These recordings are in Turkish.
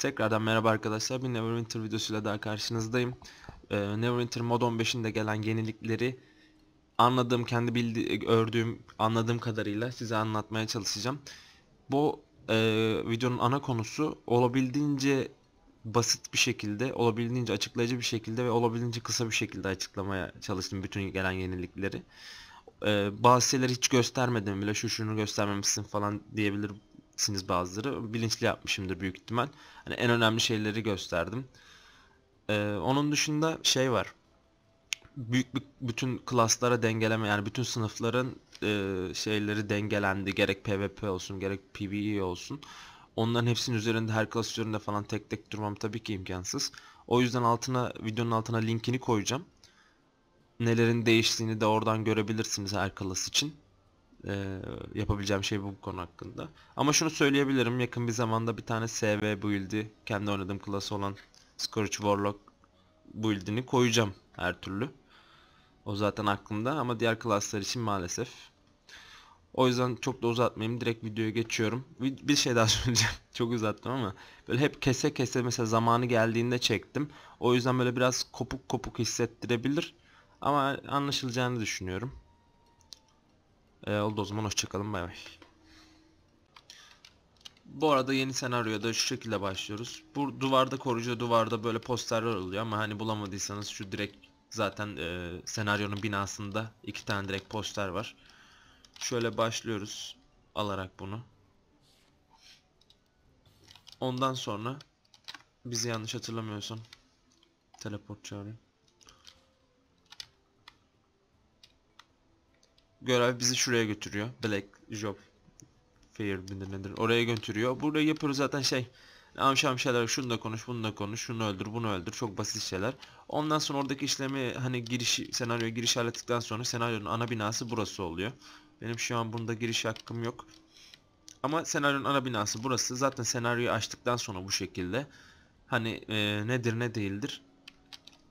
Tekrardan merhaba arkadaşlar. Bir Neverwinter videosuyla daha karşınızdayım. Ee, Neverwinter Mod 15'inde gelen yenilikleri anladığım, kendi bildi gördüğüm, anladığım kadarıyla size anlatmaya çalışacağım. Bu e, videonun ana konusu olabildiğince basit bir şekilde, olabildiğince açıklayıcı bir şekilde ve olabildiğince kısa bir şekilde açıklamaya çalıştım bütün gelen yenilikleri. Ee, bazı şeyleri hiç göstermedim bile şu şunu göstermemişsin falan diyebilir göreceksiniz bazıları. Bilinçli yapmışımdır büyük ihtimal. Hani en önemli şeyleri gösterdim. Ee, onun dışında şey var. Büyük bir, bütün klaslara dengeleme yani bütün sınıfların e, şeyleri dengelendi. Gerek PvP olsun gerek PvE olsun. Onların hepsinin üzerinde her klas üzerinde falan tek tek durmam tabii ki imkansız. O yüzden altına videonun altına linkini koyacağım. Nelerin değiştiğini de oradan görebilirsiniz her klas için e, yapabileceğim şey bu konu hakkında. Ama şunu söyleyebilirim. Yakın bir zamanda bir tane SV build'i kendi oynadığım klası olan Scourge Warlock build'ini koyacağım her türlü. O zaten aklımda ama diğer klaslar için maalesef. O yüzden çok da uzatmayayım. Direkt videoya geçiyorum. Bir şey daha söyleyeceğim. çok uzattım ama böyle hep kese kese mesela zamanı geldiğinde çektim. O yüzden böyle biraz kopuk kopuk hissettirebilir. Ama anlaşılacağını düşünüyorum. E, oldu o zaman hoşçakalın bay bay. Bu arada yeni senaryoya da şu şekilde başlıyoruz. Bu duvarda koruyucu duvarda böyle posterler oluyor ama hani bulamadıysanız şu direkt zaten e, senaryonun binasında iki tane direkt poster var. Şöyle başlıyoruz alarak bunu. Ondan sonra bizi yanlış hatırlamıyorsun. Teleport çağırıyor. görev bizi şuraya götürüyor. Black Job Fair midir nedir oraya götürüyor. Burada yapıyoruz zaten şey amşam şeyler şunu da konuş bunu da konuş şunu öldür bunu öldür çok basit şeyler. Ondan sonra oradaki işlemi hani giriş senaryo giriş hallettikten sonra senaryonun ana binası burası oluyor. Benim şu an bunda giriş hakkım yok. Ama senaryonun ana binası burası. Zaten senaryoyu açtıktan sonra bu şekilde hani e, nedir ne değildir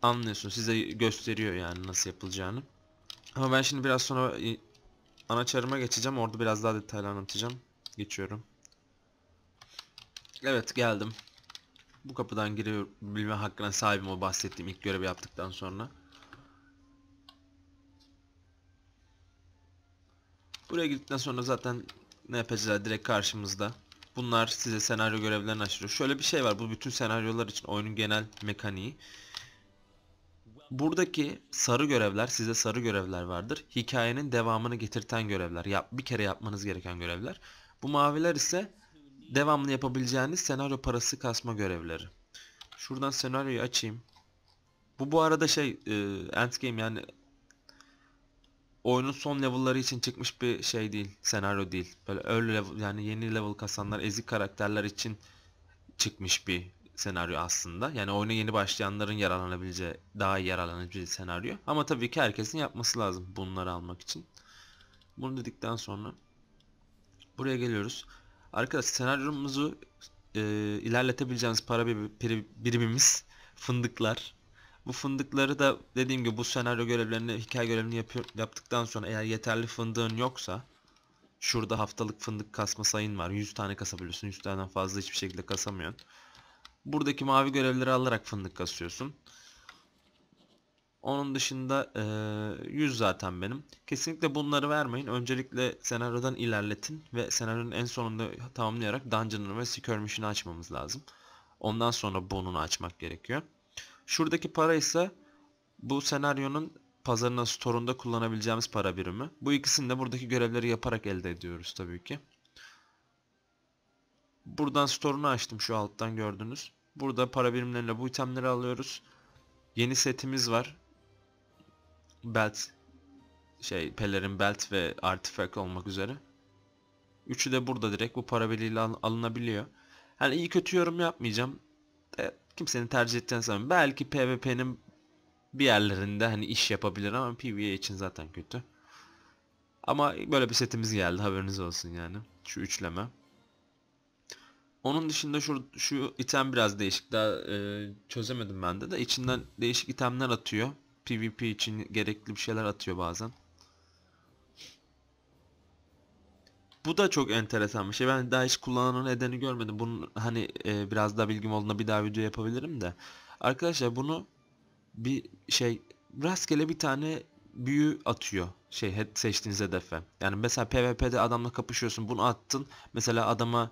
anlıyorsun. Size gösteriyor yani nasıl yapılacağını. Ama ben şimdi biraz sonra anaçarıma geçeceğim. Orada biraz daha detaylı anlatacağım. Geçiyorum. Evet geldim. Bu kapıdan girebilme hakkına sahibim o bahsettiğim ilk görevi yaptıktan sonra. Buraya gittikten sonra zaten ne yapacağız direkt karşımızda. Bunlar size senaryo görevlerini açıyor. Şöyle bir şey var. Bu bütün senaryolar için oyunun genel mekaniği. Buradaki sarı görevler size sarı görevler vardır. Hikayenin devamını getirten görevler. Yap, bir kere yapmanız gereken görevler. Bu maviler ise devamlı yapabileceğiniz senaryo parası kasma görevleri. Şuradan senaryoyu açayım. Bu bu arada şey e, endgame yani oyunun son level'ları için çıkmış bir şey değil. Senaryo değil. Böyle early level yani yeni level kasanlar ezik karakterler için çıkmış bir senaryo aslında. Yani oyuna yeni başlayanların yararlanabileceği, daha iyi yararlanabileceği senaryo. Ama tabii ki herkesin yapması lazım bunları almak için. Bunu dedikten sonra buraya geliyoruz. Arkadaşlar senaryomuzu e, ilerletebileceğiniz para birimimiz fındıklar. Bu fındıkları da dediğim gibi bu senaryo görevlerini, hikaye görevini yapıyor, yaptıktan sonra eğer yeterli fındığın yoksa Şurada haftalık fındık kasma sayın var. 100 tane kasabiliyorsun. 100 tane fazla hiçbir şekilde kasamıyorsun. Buradaki mavi görevleri alarak fındık kasıyorsun. Onun dışında e, 100 zaten benim. Kesinlikle bunları vermeyin. Öncelikle senaryodan ilerletin ve senaryonun en sonunda tamamlayarak Dungeon'ını ve Skirmish'ini açmamız lazım. Ondan sonra bununu açmak gerekiyor. Şuradaki para ise bu senaryonun pazarına, store'unda kullanabileceğimiz para birimi. Bu ikisini de buradaki görevleri yaparak elde ediyoruz tabii ki. Buradan store'unu açtım şu alttan gördünüz. Burada para birimlerle bu itemleri alıyoruz. Yeni setimiz var. Belt şey pelerin belt ve artifact olmak üzere. Üçü de burada direkt bu para birliğiyle al alınabiliyor. Hani iyi kötü yorum yapmayacağım. E, kimsenin tercih ettiğini sanmıyorum. Belki PvP'nin bir yerlerinde hani iş yapabilir ama PvE için zaten kötü. Ama böyle bir setimiz geldi haberiniz olsun yani. Şu üçleme. Onun dışında şu, şu item biraz değişik. Daha e, çözemedim ben de de. İçinden değişik itemler atıyor. PvP için gerekli bir şeyler atıyor bazen. Bu da çok enteresan bir şey. Ben daha hiç kullanan nedeni görmedim. Bunun hani e, biraz daha bilgim olduğunda bir daha video yapabilirim de. Arkadaşlar bunu bir şey rastgele bir tane büyü atıyor şey seçtiğiniz hedefe. Yani mesela PvP'de adamla kapışıyorsun bunu attın. Mesela adama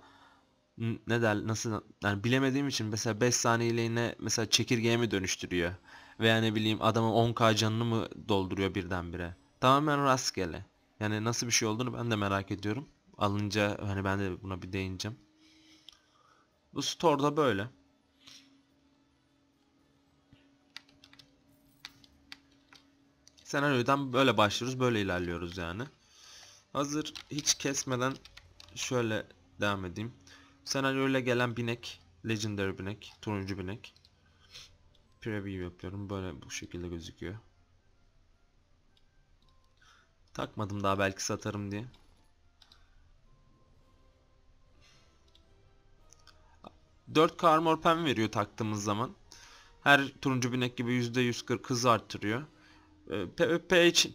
ne der nasıl yani bilemediğim için mesela 5 saniyeliğine mesela çekirgeye mi dönüştürüyor veya ne bileyim adamın 10k canını mı dolduruyor birdenbire. Tamamen rastgele. Yani nasıl bir şey olduğunu ben de merak ediyorum. Alınca hani ben de buna bir değineceğim. Bu store'da böyle. Senaryodan böyle başlıyoruz, böyle ilerliyoruz yani. Hazır hiç kesmeden şöyle devam edeyim. Senaryoyla gelen binek. Legendary binek. Turuncu binek. Preview yapıyorum. Böyle bu şekilde gözüküyor. Takmadım daha belki satarım diye. Dört karmor pen veriyor taktığımız zaman. Her turuncu binek gibi %140 hızı arttırıyor. PvP ee, için,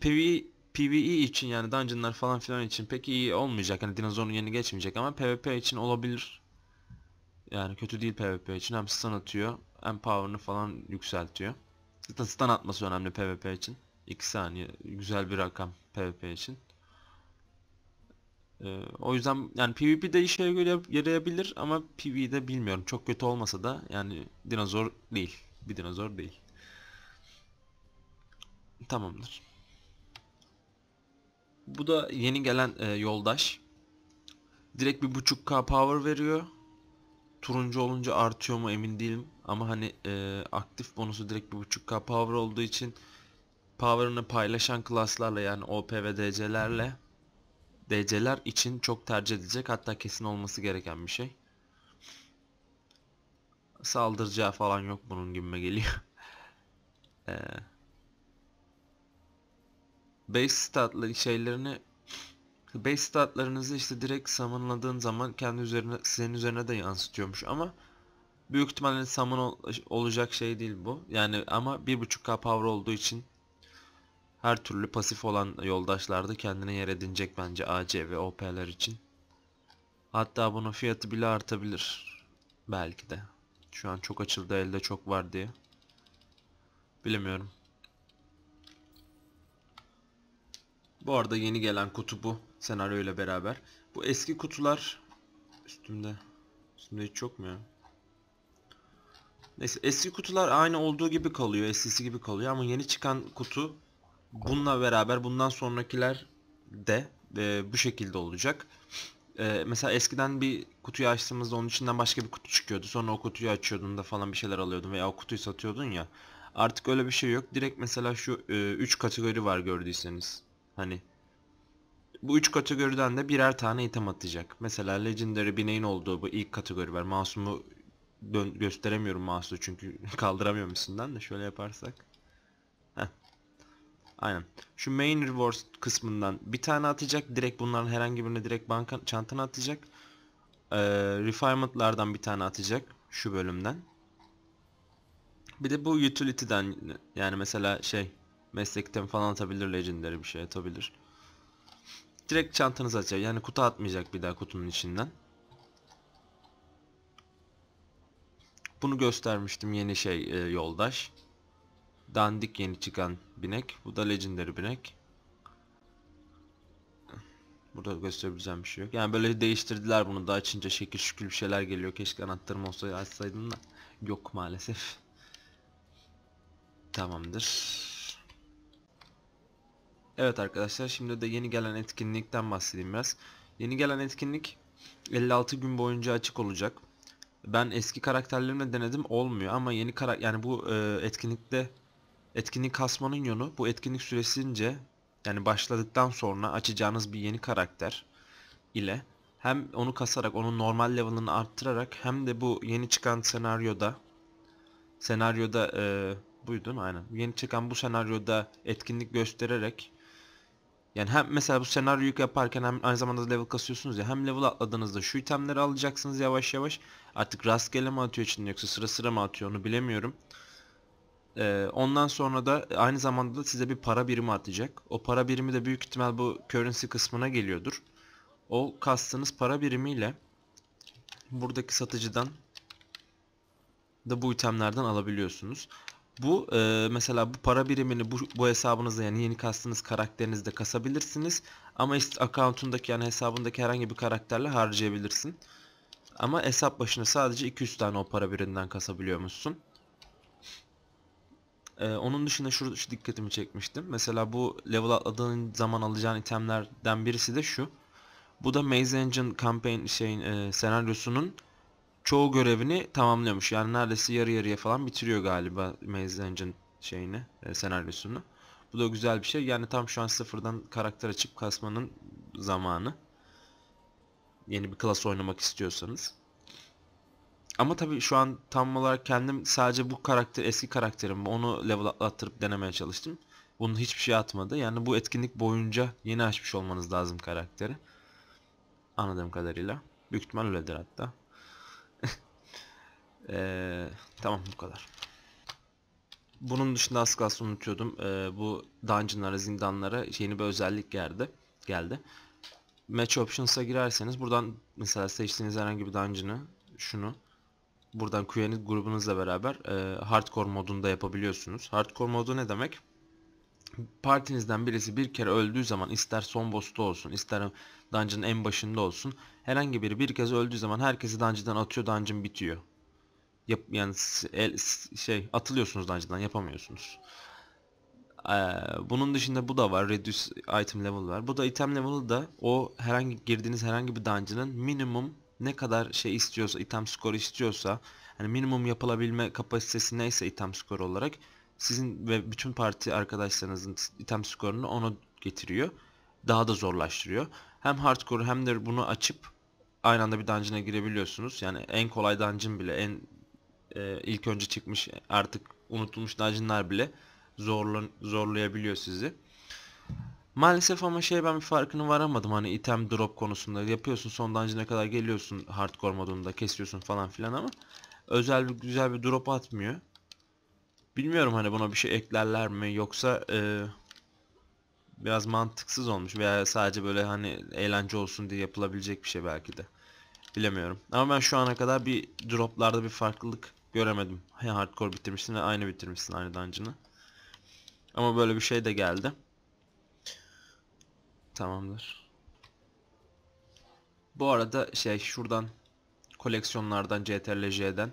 PvE, için yani dungeonlar falan filan için pek iyi olmayacak. Hani dinozorun yerini geçmeyecek ama PvP için olabilir. Yani kötü değil PvP için. Hem stun atıyor hem power'ını falan yükseltiyor. Zaten stun atması önemli PvP için. 2 saniye güzel bir rakam PvP için. Ee, o yüzden yani PvP'de işe yarayabilir ama PvE'de bilmiyorum. Çok kötü olmasa da yani dinozor değil. Bir dinozor değil. Tamamdır. Bu da yeni gelen e, yoldaş. Direkt bir buçuk K power veriyor turuncu olunca artıyor mu emin değilim. Ama hani e, aktif bonusu direkt 1.5k power olduğu için power'ını paylaşan klaslarla yani OP ve DC'lerle DC'ler için çok tercih edilecek hatta kesin olması gereken bir şey. saldıracağı falan yok bunun gibime geliyor. ee, base statlı şeylerini base statlarınızı işte direkt summonladığın zaman kendi üzerine sizin üzerine de yansıtıyormuş ama büyük ihtimalle summon ol, olacak şey değil bu. Yani ama 1.5k power olduğu için her türlü pasif olan yoldaşlarda kendine yer edinecek bence AC ve OP'ler için. Hatta bunun fiyatı bile artabilir. Belki de. Şu an çok açıldı elde çok var diye. Bilemiyorum. Bu arada yeni gelen kutu bu. Senaryo ile beraber. Bu eski kutular üstümde. Üstümde hiç yok mu ya? Neyse eski kutular aynı olduğu gibi kalıyor. Eskisi gibi kalıyor ama yeni çıkan kutu bununla beraber bundan sonrakiler de e, bu şekilde olacak. E, mesela eskiden bir kutuyu açtığımızda onun içinden başka bir kutu çıkıyordu. Sonra o kutuyu açıyordun da falan bir şeyler alıyordun veya o kutuyu satıyordun ya. Artık öyle bir şey yok. Direkt mesela şu 3 e, üç kategori var gördüyseniz. Hani bu üç kategoriden de birer tane item atacak. Mesela Legendary bineğin olduğu bu ilk kategori var. Masumu gösteremiyorum masumu çünkü kaldıramıyorum üstünden de şöyle yaparsak. Heh. Aynen. Şu main rewards kısmından bir tane atacak. Direkt bunların herhangi birine direkt banka çantana atacak. Ee, refinement'lardan bir tane atacak şu bölümden. Bir de bu utility'den yani mesela şey meslekten falan atabilir legendary bir şey atabilir direkt çantanız açacak. Yani kutu atmayacak bir daha kutunun içinden. Bunu göstermiştim yeni şey e, yoldaş. Dandik yeni çıkan binek. Bu da legendary binek. Burada gösterebileceğim bir şey yok. Yani böyle değiştirdiler bunu da açınca şekil şükür bir şeyler geliyor. Keşke anahtarım olsaydı açsaydım da. Yok maalesef. Tamamdır. Evet arkadaşlar şimdi de yeni gelen etkinlikten bahsedeyim biraz. Yeni gelen etkinlik 56 gün boyunca açık olacak. Ben eski karakterlerimle denedim olmuyor ama yeni karak yani bu e, etkinlikte etkinlik kasmanın yönü bu etkinlik süresince yani başladıktan sonra açacağınız bir yeni karakter ile hem onu kasarak onun normal level'ını arttırarak hem de bu yeni çıkan senaryoda senaryoda e, buydu değil mi? Aynen. Yeni çıkan bu senaryoda etkinlik göstererek yani hem mesela bu senaryo yük yaparken hem aynı zamanda level kasıyorsunuz ya hem level atladığınızda şu itemleri alacaksınız yavaş yavaş. Artık rastgele mi atıyor için yoksa sıra sıra mı atıyor onu bilemiyorum. Ee, ondan sonra da aynı zamanda da size bir para birimi atacak. O para birimi de büyük ihtimal bu currency kısmına geliyordur. O kastınız para birimiyle buradaki satıcıdan da bu itemlerden alabiliyorsunuz. Bu e, mesela bu para birimini bu, bu hesabınızda yani yeni kastığınız karakterinizde kasabilirsiniz. Ama ist account'undaki yani hesabındaki herhangi bir karakterle harcayabilirsin. Ama hesap başına sadece 200 tane o para birinden kasabiliyormuşsun. Ee, onun dışında şurada şu dikkatimi çekmiştim. Mesela bu level atladığın zaman alacağın itemlerden birisi de şu. Bu da Maze Engine campaign şeyin e, senaryosunun çoğu görevini tamamlıyormuş. Yani neredeyse yarı yarıya falan bitiriyor galiba Maze Engine şeyini, e, senaryosunu. Bu da güzel bir şey. Yani tam şu an sıfırdan karakter açıp kasmanın zamanı. Yeni bir klas oynamak istiyorsanız. Ama tabii şu an tam olarak kendim sadece bu karakter eski karakterim onu level atlattırıp denemeye çalıştım. Bunun hiçbir şey atmadı. Yani bu etkinlik boyunca yeni açmış olmanız lazım karakteri. Anladığım kadarıyla. Büyük ihtimal öyledir hatta. Ee, tamam bu kadar. Bunun dışında az kalsın unutuyordum. Ee, bu dungeonlara, zindanlara yeni bir özellik geldi. geldi. Match Options'a girerseniz buradan mesela seçtiğiniz herhangi bir dungeon'ı şunu buradan Quienit grubunuzla beraber e, hardcore modunda yapabiliyorsunuz. Hardcore modu ne demek? Partinizden birisi bir kere öldüğü zaman ister son boss'ta olsun ister dungeon'ın en başında olsun herhangi biri bir kez öldüğü zaman herkesi dungeon'dan atıyor dungeon bitiyor. Yap, yani el, şey atılıyorsunuz dungeon'dan yapamıyorsunuz. Ee, bunun dışında bu da var. Reduce item level var. Bu da item level'ı da o herhangi girdiğiniz herhangi bir dungeon'ın minimum ne kadar şey istiyorsa, item skoru istiyorsa, hani minimum yapılabilme kapasitesi neyse item skoru olarak sizin ve bütün parti arkadaşlarınızın item skorunu ona getiriyor. Daha da zorlaştırıyor. Hem hardcore hem de bunu açıp aynı anda bir dungeon'a girebiliyorsunuz. Yani en kolay dungeon bile en e, ilk önce çıkmış artık unutulmuş dungeonlar bile zorlan, zorlayabiliyor sizi. Maalesef ama şey ben bir farkını varamadım hani item drop konusunda yapıyorsun son dungeon'a kadar geliyorsun hardcore modunda kesiyorsun falan filan ama özel bir güzel bir drop atmıyor. Bilmiyorum hani buna bir şey eklerler mi yoksa e, biraz mantıksız olmuş veya sadece böyle hani eğlence olsun diye yapılabilecek bir şey belki de. Bilemiyorum. Ama ben şu ana kadar bir droplarda bir farklılık Göremedim. He hardcore bitirmişsin ve aynı bitirmişsin aynı dungeon'ı. Ama böyle bir şey de geldi. Tamamdır. Bu arada şey şuradan koleksiyonlardan ctrl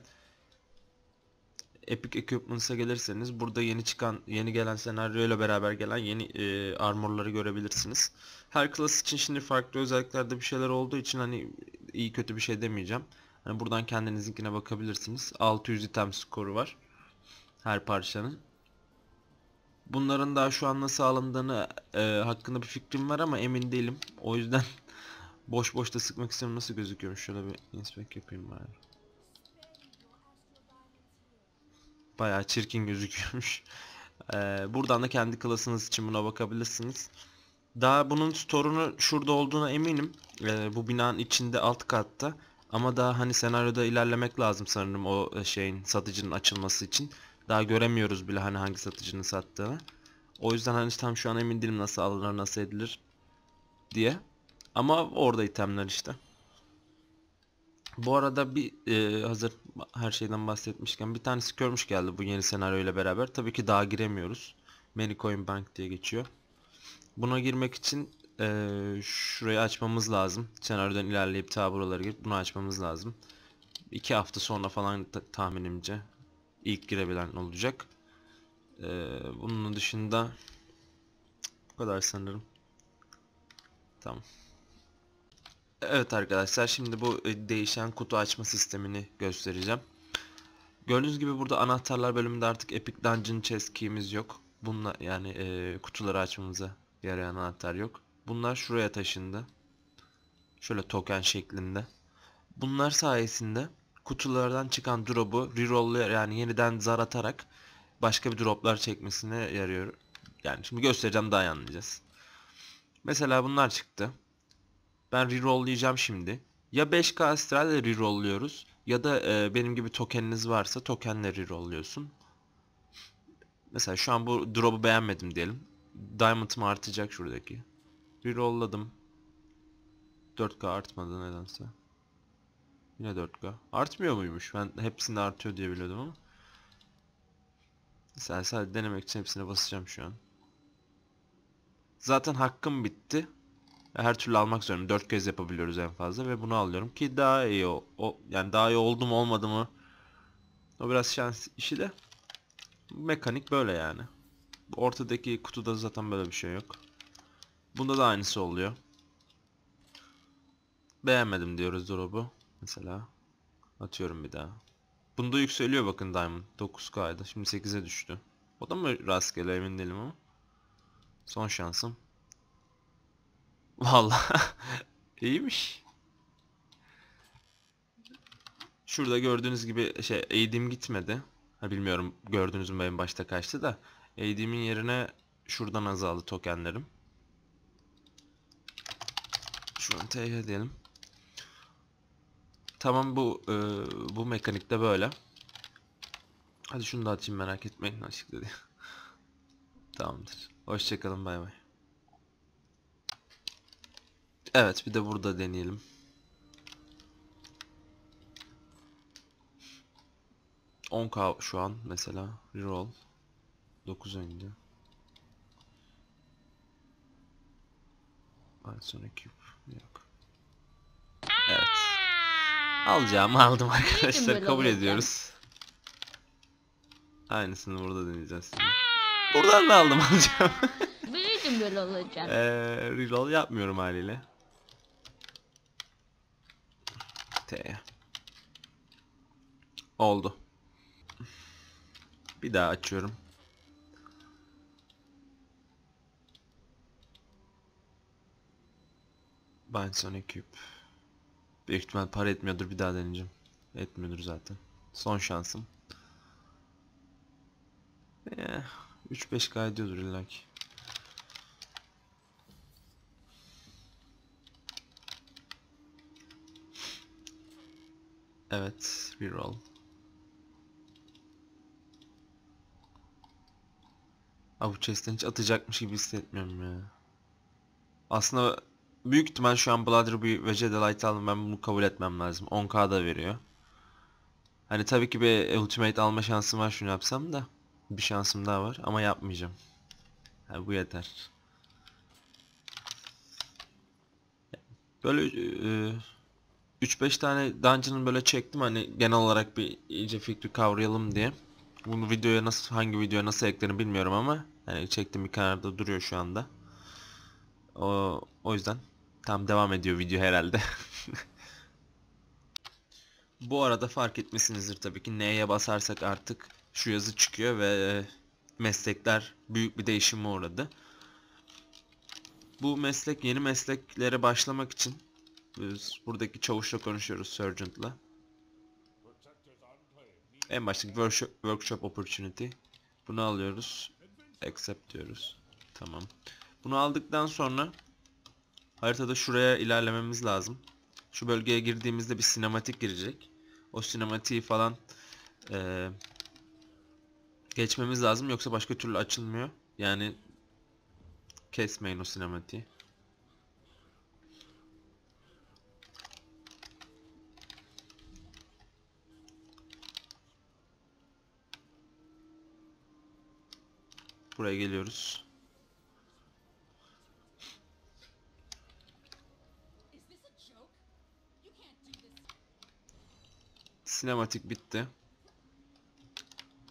Epic Equipments'a gelirseniz burada yeni çıkan, yeni gelen senaryo ile beraber gelen yeni e, armorları görebilirsiniz. Her klas için şimdi farklı özelliklerde bir şeyler olduğu için hani iyi kötü bir şey demeyeceğim. Yani buradan kendinizinkine bakabilirsiniz. 600 item skoru var. Her parçanın. Bunların daha şu an nasıl alındığını e, hakkında bir fikrim var ama emin değilim. O yüzden boş boş da sıkmak istiyorum. Nasıl gözüküyormuş? Şöyle bir inspect yapayım bari. Bayağı çirkin gözüküyormuş. E, buradan da kendi klasınız için buna bakabilirsiniz. Daha bunun storunu şurada olduğuna eminim. E, bu binanın içinde alt katta. Ama daha hani senaryoda ilerlemek lazım sanırım o e, şeyin satıcının açılması için. Daha göremiyoruz bile hani hangi satıcının sattığını. O yüzden hani tam şu an emin değilim nasıl alınır nasıl edilir diye. Ama orada itemler işte. Bu arada bir e, hazır her şeyden bahsetmişken bir tanesi görmüş geldi bu yeni senaryo ile beraber. Tabii ki daha giremiyoruz. Many Coin Bank diye geçiyor. Buna girmek için ee, şurayı açmamız lazım. Senaryodan ilerleyip ta buralara girip bunu açmamız lazım. 2 hafta sonra falan tahminimce ilk girebilen olacak. Ee, bunun dışında bu kadar sanırım. Tamam. Evet arkadaşlar şimdi bu e, değişen kutu açma sistemini göstereceğim. Gördüğünüz gibi burada anahtarlar bölümünde artık Epic Dungeon Chest Key'imiz yok. Bununla yani e, kutuları açmamıza yarayan anahtar yok. Bunlar şuraya taşındı. Şöyle token şeklinde. Bunlar sayesinde kutulardan çıkan drop'u reroll yani yeniden zar atarak başka bir droplar çekmesine yarıyor. Yani şimdi göstereceğim daha iyi anlayacağız. Mesela bunlar çıktı. Ben rerolllayacağım şimdi. Ya 5k astral ile ya da e, benim gibi tokeniniz varsa tokenle rerolluyorsun. Mesela şu an bu drop'u beğenmedim diyelim. Diamond'ım artacak şuradaki. Bir rolladım. 4K artmadı nedense. Yine 4K. Artmıyor muymuş? Ben hepsinde artıyor diye biliyordum ama. Sen sadece denemek için hepsine basacağım şu an. Zaten hakkım bitti. Her türlü almak zorundayım. 4 kez yapabiliyoruz en fazla ve bunu alıyorum ki daha iyi o, o yani daha iyi oldum mu olmadı mı o biraz şans işi de mekanik böyle yani. Ortadaki kutuda zaten böyle bir şey yok. Bunda da aynısı oluyor. Beğenmedim diyoruz drop'u. Mesela atıyorum bir daha. Bunda yükseliyor bakın Diamond. 9K'ydı. Şimdi 8'e düştü. O da mı rastgele emin değilim ama. Son şansım. Vallahi iyiymiş. Şurada gördüğünüz gibi şey eğdim gitmedi. Ha bilmiyorum gördünüz mü en başta kaçtı da. Eğdiğimin yerine şuradan azaldı tokenlerim. Şuradan TH diyelim. Tamam bu e, bu de böyle. Hadi şunu da atayım merak etmeyin açıkladı. Tamamdır. Hoşçakalın bay bay. Evet bir de burada deneyelim. On k şu an mesela roll 9 önce. Altına ekip yok. Evet. Alacağımı aldım arkadaşlar. Kabul ediyoruz. Aynısını burada deneyeceğiz şimdi. Buradan da aldım alacağım. Büyüdüm böyle olacak. Ee, reload yapmıyorum haliyle. T'ye. Oldu. Bir daha açıyorum. Ben Sonic Cube. Büyük ihtimal para etmiyordur bir daha deneyeceğim. Etmiyordur zaten. Son şansım. Eh, 3-5K ediyordur illaki. Evet, reroll. Aa bu chest'ten hiç atacakmış gibi hissetmiyorum ya. Aslında büyük ihtimal şu an Blood Ruby ve Jedi Light aldım. Ben bunu kabul etmem lazım. 10k da veriyor. Hani tabii ki bir ultimate alma şansım var şunu yapsam da. Bir şansım daha var ama yapmayacağım. Yani bu yeter. Böyle 3-5 e, tane dungeon'ı böyle çektim hani genel olarak bir iyice fikri kavrayalım diye. Bunu videoya nasıl hangi videoya nasıl eklerim bilmiyorum ama hani çektim bir kenarda duruyor şu anda. O o yüzden tam devam ediyor video herhalde. Bu arada fark etmişsinizdir tabii ki neye basarsak artık şu yazı çıkıyor ve e, meslekler büyük bir değişime uğradı. Bu meslek yeni mesleklere başlamak için biz buradaki çavuşla konuşuyoruz Sergeant'la. En baştaki workshop, workshop opportunity. Bunu alıyoruz. Accept diyoruz. Tamam. Bunu aldıktan sonra Haritada şuraya ilerlememiz lazım. Şu bölgeye girdiğimizde bir sinematik girecek. O sinematiği falan e, geçmemiz lazım. Yoksa başka türlü açılmıyor. Yani kesmeyin o sinematiği. Buraya geliyoruz. Sinematik bitti.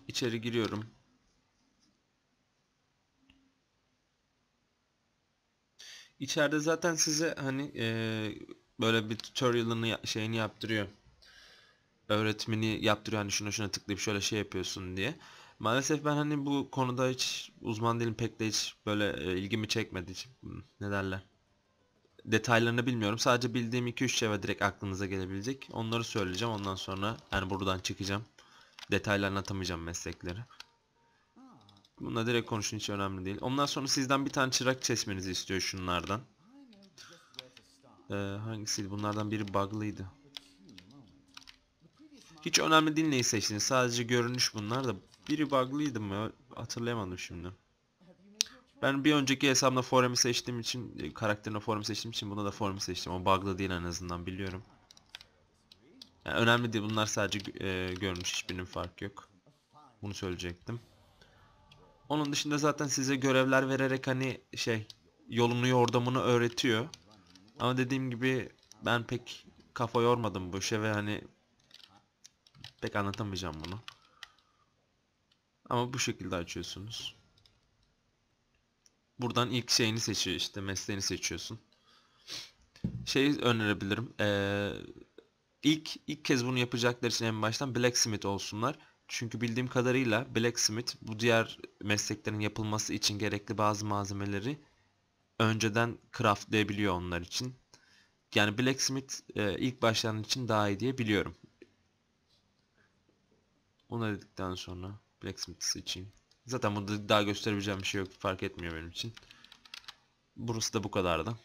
İçeri giriyorum. İçeride zaten size hani e, böyle bir tutorial'ını şeyini yaptırıyor. öğretmeni yaptırıyor hani şuna şuna tıklayıp şöyle şey yapıyorsun diye. Maalesef ben hani bu konuda hiç uzman değilim pek de hiç böyle e, ilgimi çekmedi. Hiç, hmm, ne derler detaylarını bilmiyorum. Sadece bildiğim 2-3 şey ve direkt aklınıza gelebilecek. Onları söyleyeceğim. Ondan sonra yani buradan çıkacağım. Detaylarını atamayacağım meslekleri. Bununla direkt konuşun hiç önemli değil. Ondan sonra sizden bir tane çırak çeşmenizi istiyor şunlardan. Ee, hangisiydi? Bunlardan biri bug'lıydı. Hiç önemli değil neyi seçtiniz. Sadece görünüş bunlar da. Biri bug'lıydı mı? Hatırlayamadım şimdi. Ben bir önceki hesabımda Forum'u seçtiğim için, e, karakterine Forum'u seçtiğim için buna da Forum'u seçtim. O bug'lı değil en azından biliyorum. Yani önemli değil bunlar sadece e, görünüş hiçbirinin farkı yok. Bunu söyleyecektim. Onun dışında zaten size görevler vererek hani şey yolunu yordamını öğretiyor. Ama dediğim gibi ben pek kafa yormadım bu işe ve hani pek anlatamayacağım bunu. Ama bu şekilde açıyorsunuz. Buradan ilk şeyini seçiyor işte mesleğini seçiyorsun. Şey önerebilirim. Ee, ilk ilk kez bunu yapacaklar için en baştan blacksmith olsunlar. Çünkü bildiğim kadarıyla blacksmith bu diğer mesleklerin yapılması için gerekli bazı malzemeleri önceden craftlayabiliyor onlar için. Yani blacksmith e, ilk başlangıç için daha iyi diye biliyorum. ona dedikten sonra Blacksmith'i seçeyim. Zaten burada daha gösterebileceğim bir şey yok. Fark etmiyor benim için. Burası da bu kadardı.